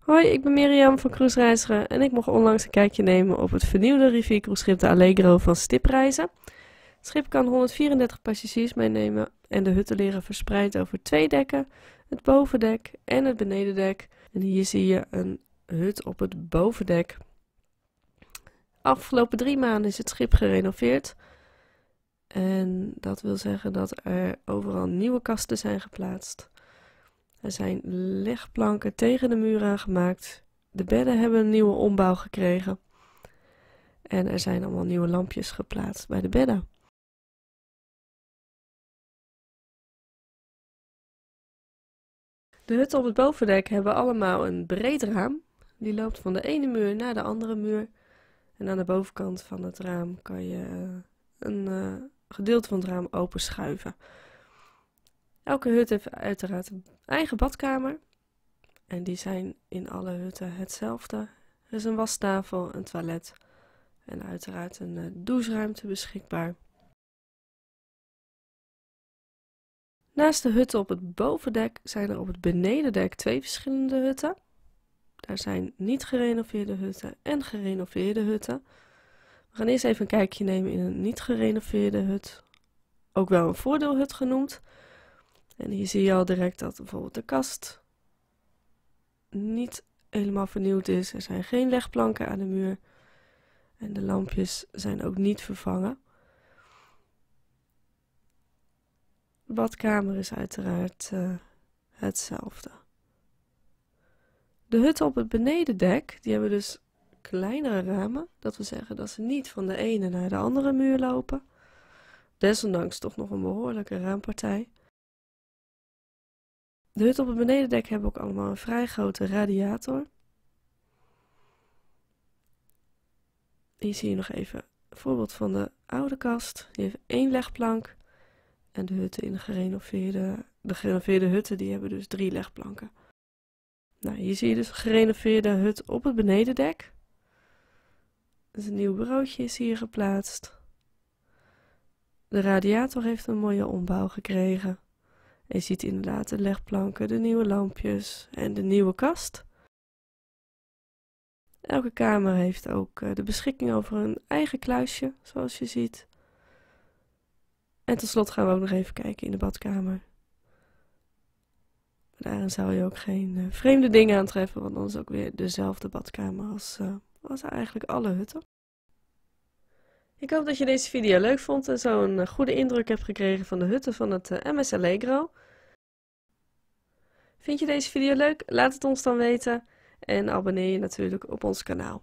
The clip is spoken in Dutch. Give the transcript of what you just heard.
Hoi, ik ben Mirjam van Cruise en ik mocht onlangs een kijkje nemen op het vernieuwde riviercruiseschip de Allegro van Stipreizen. Het schip kan 134 passagiers meenemen en de hutten liggen verspreid over twee dekken, het bovendek en het benedendek. En hier zie je een hut op het bovendek. Afgelopen drie maanden is het schip gerenoveerd. En dat wil zeggen dat er overal nieuwe kasten zijn geplaatst. Er zijn legplanken tegen de muur aangemaakt. De bedden hebben een nieuwe ombouw gekregen. En er zijn allemaal nieuwe lampjes geplaatst bij de bedden. De hutten op het bovendek hebben allemaal een breed raam. Die loopt van de ene muur naar de andere muur. En aan de bovenkant van het raam kan je eh, een eh, gedeelte van het raam openschuiven. Elke hut heeft uiteraard een eigen badkamer. En die zijn in alle hutten hetzelfde. Er is een wastafel, een toilet en uiteraard een eh, doucheruimte beschikbaar. Naast de hutten op het bovendek zijn er op het benedendek twee verschillende hutten. Daar zijn niet gerenoveerde hutten en gerenoveerde hutten. We gaan eerst even een kijkje nemen in een niet gerenoveerde hut. Ook wel een voordeelhut genoemd. En hier zie je al direct dat bijvoorbeeld de kast niet helemaal vernieuwd is. Er zijn geen legplanken aan de muur. En de lampjes zijn ook niet vervangen. De badkamer is uiteraard eh, hetzelfde. De hutten op het benedendek, die hebben dus kleinere ramen. Dat wil zeggen dat ze niet van de ene naar de andere muur lopen. Desondanks toch nog een behoorlijke raampartij. De hut op het benedendek hebben ook allemaal een vrij grote radiator. Hier zie je nog even een voorbeeld van de oude kast. Die heeft één legplank. En de hutten in de gerenoveerde, de gerenoveerde hutten, die hebben dus drie legplanken. Nou, hier zie je dus een gerenoveerde hut op het benedendek. Dus een nieuw bureautje is hier geplaatst. De radiator heeft een mooie ombouw gekregen je ziet inderdaad de legplanken, de nieuwe lampjes en de nieuwe kast. Elke kamer heeft ook eh, de beschikking over een eigen kluisje, zoals je ziet. En tenslotte gaan we ook nog even kijken in de badkamer. Daarin zou je ook geen eh, vreemde dingen aantreffen, want dan is ook weer dezelfde badkamer als, eh, als eigenlijk alle hutten. Ik hoop dat je deze video leuk vond en zo een goede indruk hebt gekregen van de hutten van het MS Allegro. Vind je deze video leuk? Laat het ons dan weten. En abonneer je natuurlijk op ons kanaal.